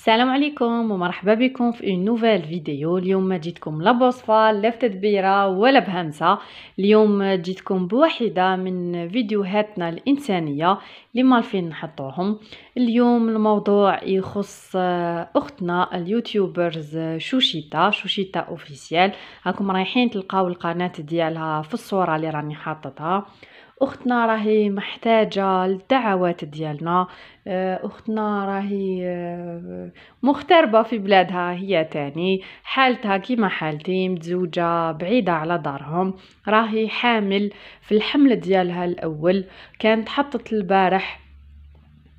السلام عليكم ومرحبا بكم في اون نوفيل فيديو اليوم جيتكم لا بوصفه لا تدبيره ولا بهمسه اليوم جيتكم بواحده من فيديوهاتنا الانسانيه اللي ما نحطوهم اليوم الموضوع يخص آه، اختنا اليوتيوبرز آه، شوشيتا شوشيتا اوفيسيال هاكم رايحين تلقاو القناه ديالها في الصوره اللي راني حاطتها اختنا راهي محتاجه للدعوات ديالنا آه، اختنا راهي مغتربه في بلادها هي تاني حالتها كيما حالتي متزوجه بعيده على دارهم راهي حامل في الحمل ديالها الاول كانت حطت البارح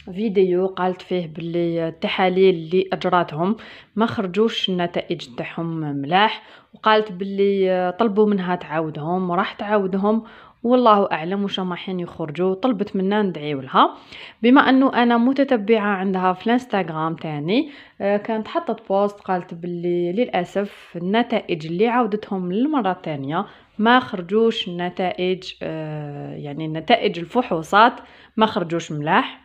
فيديو قالت فيه باللي التحاليل اللي اجراتهم ما خرجوش النتائج تاعهم ملاح وقالت باللي طلبوا منها تعاودهم وراح تعاودهم والله اعلم واش راحين حين يخرجوا طلبت منا ندعيو لها بما انه انا متتبعه عندها في الانستغرام تاني آه، كانت حطت بوست قالت باللي للاسف النتائج اللي عاودتهم للمره الثانيه ما خرجوش النتائج آه، يعني نتائج الفحوصات ما خرجوش ملاح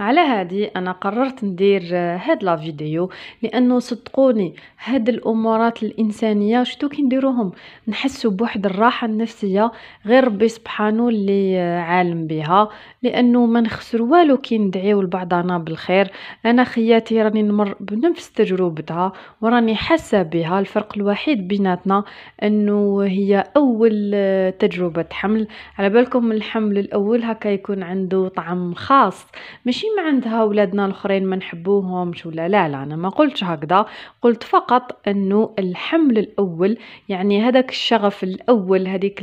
على هادي انا قررت ندير آه، هاد لا فيديو لانه صدقوني هاد الامورات الانسانيه شتو كي نديروهم نحسوا بواحد الراحه النفسيه غير ربي سبحانه اللي آه، عالم بها لانه ما نخسر والو كي ندعيو لبعضنا بالخير انا خياتي راني نمر بنفس تجربتها وراني حاسه بها الفرق الوحيد بيناتنا انه هي اول آه، تجربه حمل على بالكم الحمل الاول هكا يكون عنده طعم خاص مش ماشي ما عندها ولادنا الاخرين ما نحبوهمش ولا لا لا انا ما قلتش هكذا قلت فقط انه الحمل الاول يعني هذاك الشغف الاول هذيك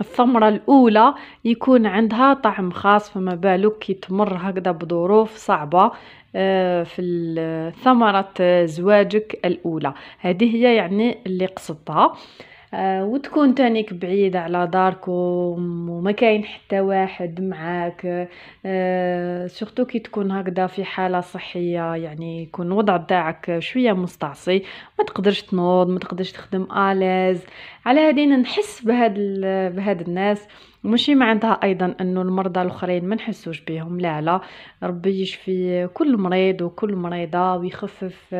الثمره الاولى يكون عندها طعم خاص فما بالك كي تمر هكذا بظروف صعبه آه، في ثمرة زواجك الأولى هذه هي يعني اللي قصدتها آه، وتكون تانيك بعيدة على داركم وما كاين حتى واحد معاك آه، سورتو كي تكون هكذا في حالة صحية يعني يكون الوضع تاعك شوية مستعصي ما تقدرش تنوض ما تقدرش تخدم اليز على هادين نحس بهاد بهاد الناس ماشي ما عندها ايضا انه المرضى الاخرين ما نحسوش بهم لا لا ربي يشفي كل مريض وكل مريضه ويخفف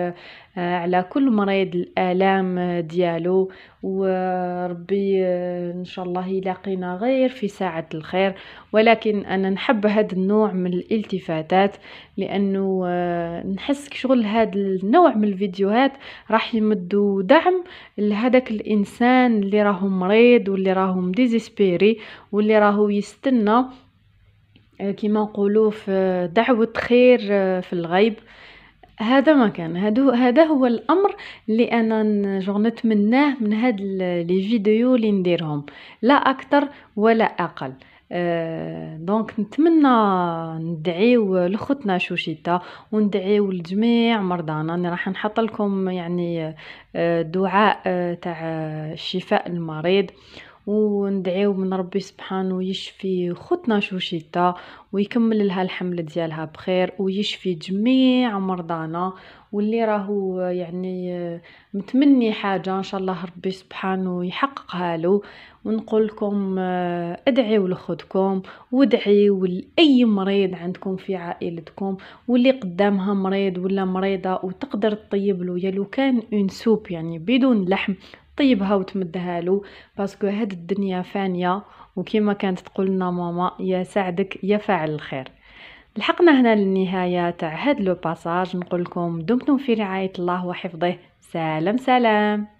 آه، على كل مريض الالام ديالو وربي آه، ان شاء الله يلاقينا غير في ساعه الخير ولكن انا نحب هذا النوع من الالتفاتات لانه آه، نحس شغل هذا النوع من الفيديوهات راح يمدوا دعم لهذاك الانسان اللي راهو مريض واللي راهو ديزيسبيري واللي راهو يستنى آه، كيما نقولوا في دعوة خير آه، في الغيب هذا ما كان هادو هذا هو الامر اللي انا جو نتمناه من هاد لي فيديو اللي نديرهم لا اكثر ولا اقل أه دونك نتمنى ندعيو لخوتنا شوشيتا وندعيو لجميع مرضانا انا راح نحط لكم يعني آه، دعاء تاع الشفاء المريض وندعيو من ربي سبحانه يشفي خوتنا شوشيتا ويكمل لها الحمل ديالها بخير ويشفي جميع مرضانا واللي راهو يعني آه، متمني حاجه ان شاء الله ربي سبحانه يحققها له ونقول لكم آه، ادعيو لخوتكم وادعيو لاي مريض عندكم في عائلتكم واللي قدامها مريض ولا مريضه وتقدر تطيب له يا لو كان اون سوب يعني بدون لحم طيبها وتمدها له باسكو هاد الدنيا فانيه وكما كانت تقول لنا ماما يا ساعدك يا فاعل الخير لحقنا هنا للنهايه تاع هاد لو باساج نقول لكم دمتم في رعايه الله وحفظه سلام سلام